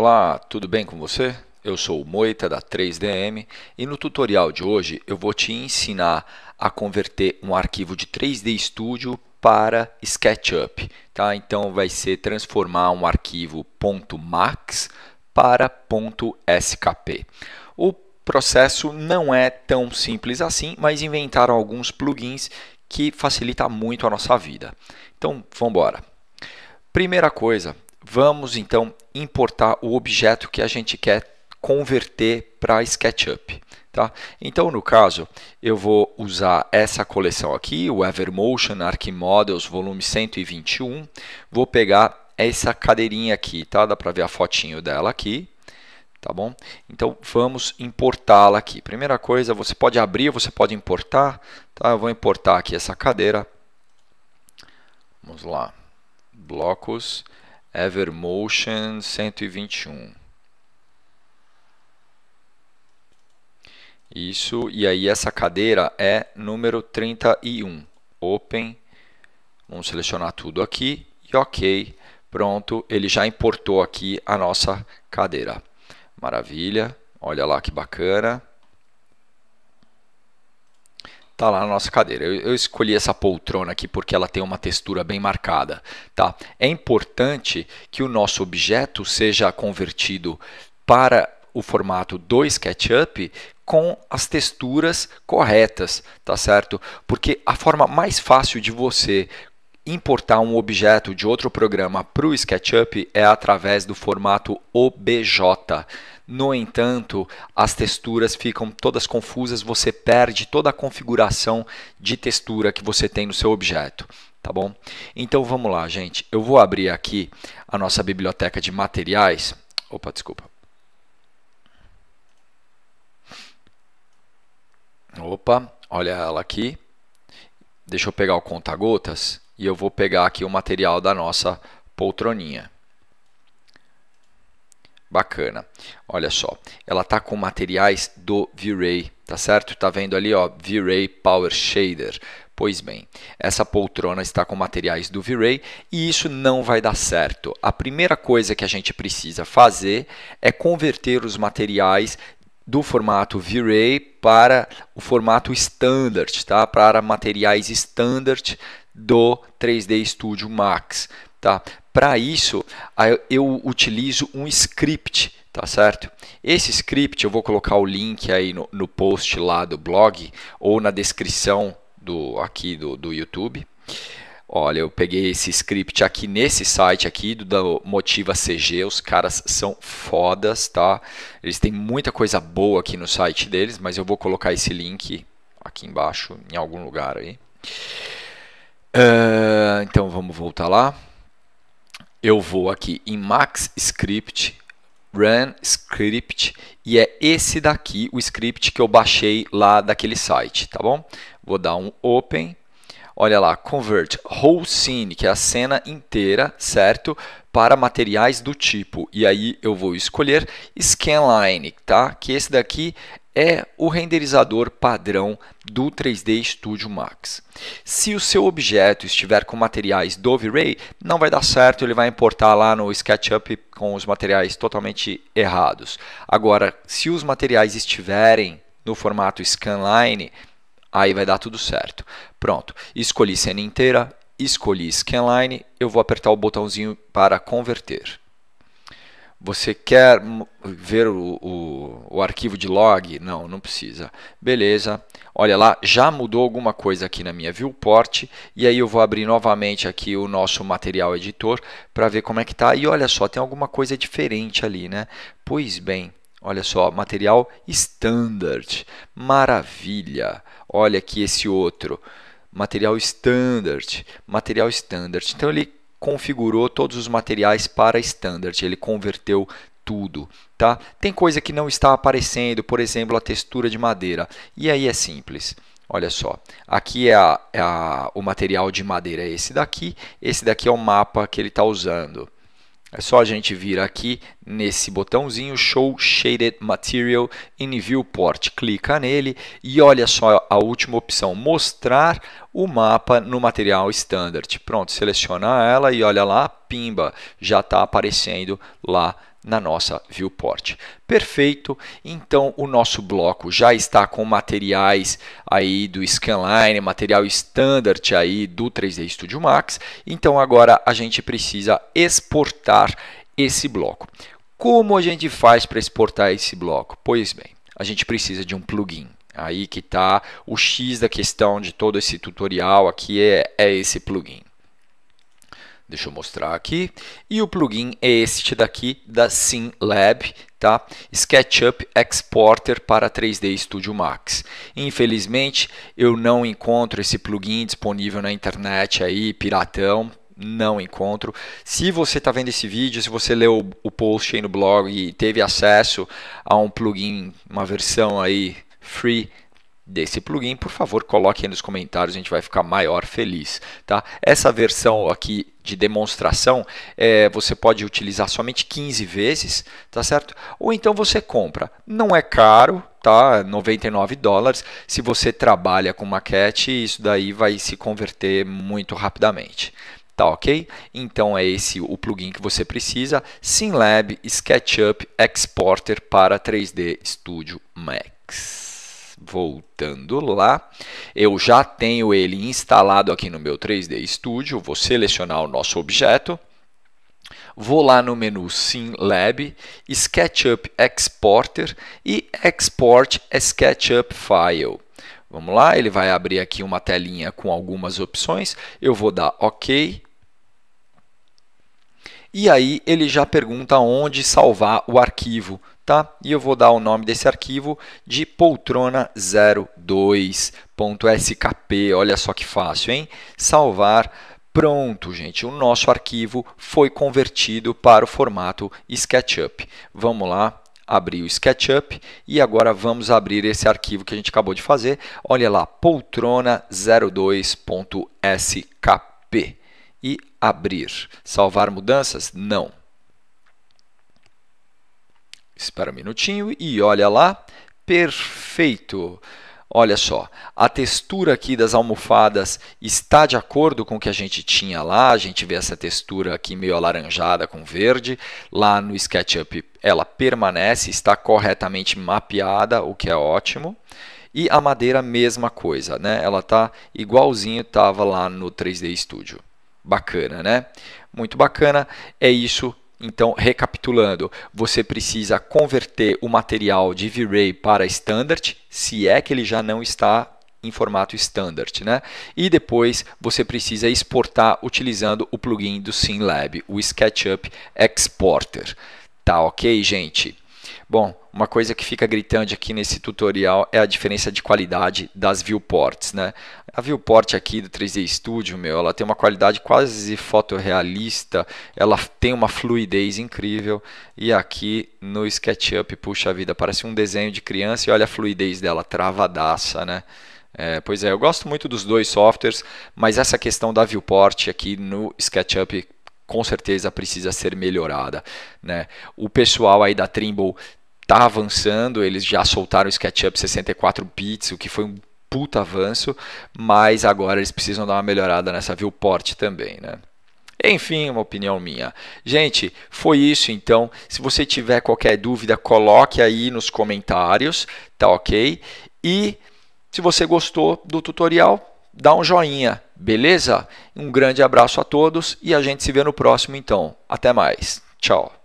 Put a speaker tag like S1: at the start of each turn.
S1: Olá, tudo bem com você? Eu sou o Moita da 3DM e no tutorial de hoje eu vou te ensinar a converter um arquivo de 3D Studio para SketchUp. Tá? Então vai ser transformar um arquivo .max para .skp. O processo não é tão simples assim, mas inventaram alguns plugins que facilita muito a nossa vida. Então, vamos embora. Primeira coisa, Vamos então importar o objeto que a gente quer converter para SketchUp. Tá? Então, no caso, eu vou usar essa coleção aqui, o Evermotion Archimodels volume 121. Vou pegar essa cadeirinha aqui, tá? dá para ver a fotinho dela aqui. Tá bom? Então, vamos importá-la aqui. Primeira coisa, você pode abrir, você pode importar. Tá? Eu vou importar aqui essa cadeira. Vamos lá. Blocos. Evermotion 121. Isso, e aí essa cadeira é número 31. Open, vamos selecionar tudo aqui e OK. Pronto, ele já importou aqui a nossa cadeira. Maravilha, olha lá que bacana tá lá na nossa cadeira. Eu, eu, escolhi essa poltrona aqui porque ela tem uma textura bem marcada, tá? É importante que o nosso objeto seja convertido para o formato do SketchUp com as texturas corretas, tá certo? Porque a forma mais fácil de você Importar um objeto de outro programa para o SketchUp é através do formato OBJ. No entanto, as texturas ficam todas confusas, você perde toda a configuração de textura que você tem no seu objeto tá bom? Então vamos lá, gente. Eu vou abrir aqui a nossa biblioteca de materiais. Opa, desculpa. Opa, olha ela aqui. Deixa eu pegar o conta-gotas e eu vou pegar aqui o material da nossa poltroninha. Bacana. Olha só, ela tá com materiais do V-Ray, tá certo? Tá vendo ali, ó, V-Ray Power Shader. Pois bem, essa poltrona está com materiais do V-Ray e isso não vai dar certo. A primeira coisa que a gente precisa fazer é converter os materiais do formato V-Ray para o formato standard, tá? para materiais standard do 3D Studio Max. Tá? Para isso, eu utilizo um script, tá certo? Esse script eu vou colocar o link aí no, no post lá do blog ou na descrição do aqui do, do YouTube. Olha, eu peguei esse script aqui nesse site aqui do, do Motiva CG, os caras são fodas, tá? Eles têm muita coisa boa aqui no site deles, mas eu vou colocar esse link aqui embaixo em algum lugar aí. Uh, então vamos voltar lá. Eu vou aqui em Max Script, Run Script, e é esse daqui o script que eu baixei lá daquele site, tá bom? Vou dar um Open. Olha lá, convert whole scene, que é a cena inteira, certo? Para materiais do tipo. E aí eu vou escolher scanline, tá? Que esse daqui é o renderizador padrão do 3D Studio Max. Se o seu objeto estiver com materiais do V-Ray, não vai dar certo, ele vai importar lá no SketchUp com os materiais totalmente errados. Agora, se os materiais estiverem no formato Scanline, aí vai dar tudo certo. Pronto, escolhi cena inteira, escolhi Scanline, eu vou apertar o botãozinho para converter. Você quer ver o, o, o, arquivo de log? Não, não precisa. Beleza. Olha lá, já mudou alguma coisa aqui na minha viewport. E aí eu vou abrir novamente aqui o nosso material editor para ver como é que está. E olha só, tem alguma coisa diferente ali, né? Pois bem, olha só, material standard. Maravilha. Olha aqui esse outro. Material standard, material standard. Então ele configurou todos os materiais para standard, ele converteu tudo, tá? Tem coisa que não está aparecendo, por exemplo, a textura de madeira. E aí é simples. Olha só, aqui é, a, é a, o material de madeira é esse daqui, esse daqui é o mapa que ele está usando. É só a gente vir aqui nesse botãozinho Show Shaded Material in Viewport. Clica nele e olha só a última opção, mostrar o mapa no material standard. Pronto, seleciona ela e olha lá, pimba, já está aparecendo lá na nossa viewport. Perfeito. Então o nosso bloco já está com materiais aí do Scanline, material standard aí do 3D Studio Max. Então agora a gente precisa exportar esse bloco. Como a gente faz para exportar esse bloco? Pois bem, a gente precisa de um plugin. Aí que está o X da questão de todo esse tutorial aqui é, é esse plugin. Deixa eu mostrar aqui. E o plugin é este daqui da SimLab, tá? SketchUp Exporter para 3D Studio Max. Infelizmente, eu não encontro esse plugin disponível na internet aí, piratão, não encontro. Se você está vendo esse vídeo, se você leu o post aí no blog e teve acesso a um plugin, uma versão aí free desse plugin, por favor, coloquem nos comentários, a gente vai ficar maior feliz. Tá? Essa versão aqui de demonstração, é, você pode utilizar somente 15 vezes, tá certo? Ou então você compra. Não é caro, tá? 99 dólares. Se você trabalha com maquete, isso daí vai se converter muito rapidamente. Tá ok? Então é esse o plugin que você precisa, SimLab SketchUp Exporter para 3D Studio Max voltando lá, eu já tenho ele instalado aqui no meu 3D Studio, vou selecionar o nosso objeto, vou lá no menu SimLab, SketchUp Exporter e Export SketchUp File. Vamos lá, ele vai abrir aqui uma telinha com algumas opções, eu vou dar OK, e aí ele já pergunta onde salvar o arquivo tá? E eu vou dar o nome desse arquivo de poltrona02.skp. Olha só que fácil, hein? Salvar. Pronto, gente, o nosso arquivo foi convertido para o formato SketchUp. Vamos lá, abrir o SketchUp e agora vamos abrir esse arquivo que a gente acabou de fazer. Olha lá, poltrona02.skp e abrir. Salvar mudanças? Não. Espera um minutinho e olha lá. Perfeito! Olha só, a textura aqui das almofadas está de acordo com o que a gente tinha lá. A gente vê essa textura aqui meio alaranjada com verde. Lá no SketchUp ela permanece, está corretamente mapeada, o que é ótimo. E a madeira, mesma coisa, né? Ela está igualzinho estava lá no 3D Studio. Bacana, né? Muito bacana. É isso então, recapitulando, você precisa converter o material de V-Ray para standard, se é que ele já não está em formato standard, né? E depois você precisa exportar utilizando o plugin do SimLab, o SketchUp Exporter. Tá ok, gente? Bom, uma coisa que fica gritante aqui nesse tutorial é a diferença de qualidade das viewports, né? A viewport aqui do 3D Studio, meu, ela tem uma qualidade quase fotorrealista, ela tem uma fluidez incrível e aqui no SketchUp, puxa vida, parece um desenho de criança e olha a fluidez dela, travadaça, né? É, pois é, eu gosto muito dos dois softwares, mas essa questão da viewport aqui no SketchUp com certeza precisa ser melhorada. Né? O pessoal aí da Trimble está avançando, eles já soltaram o SketchUp 64 bits, o que foi um puta avanço, mas agora eles precisam dar uma melhorada nessa viewport também, né? Enfim, uma opinião minha. Gente, foi isso então. Se você tiver qualquer dúvida, coloque aí nos comentários, tá ok? E se você gostou do tutorial, dá um joinha, beleza? Um grande abraço a todos e a gente se vê no próximo então. Até mais. Tchau.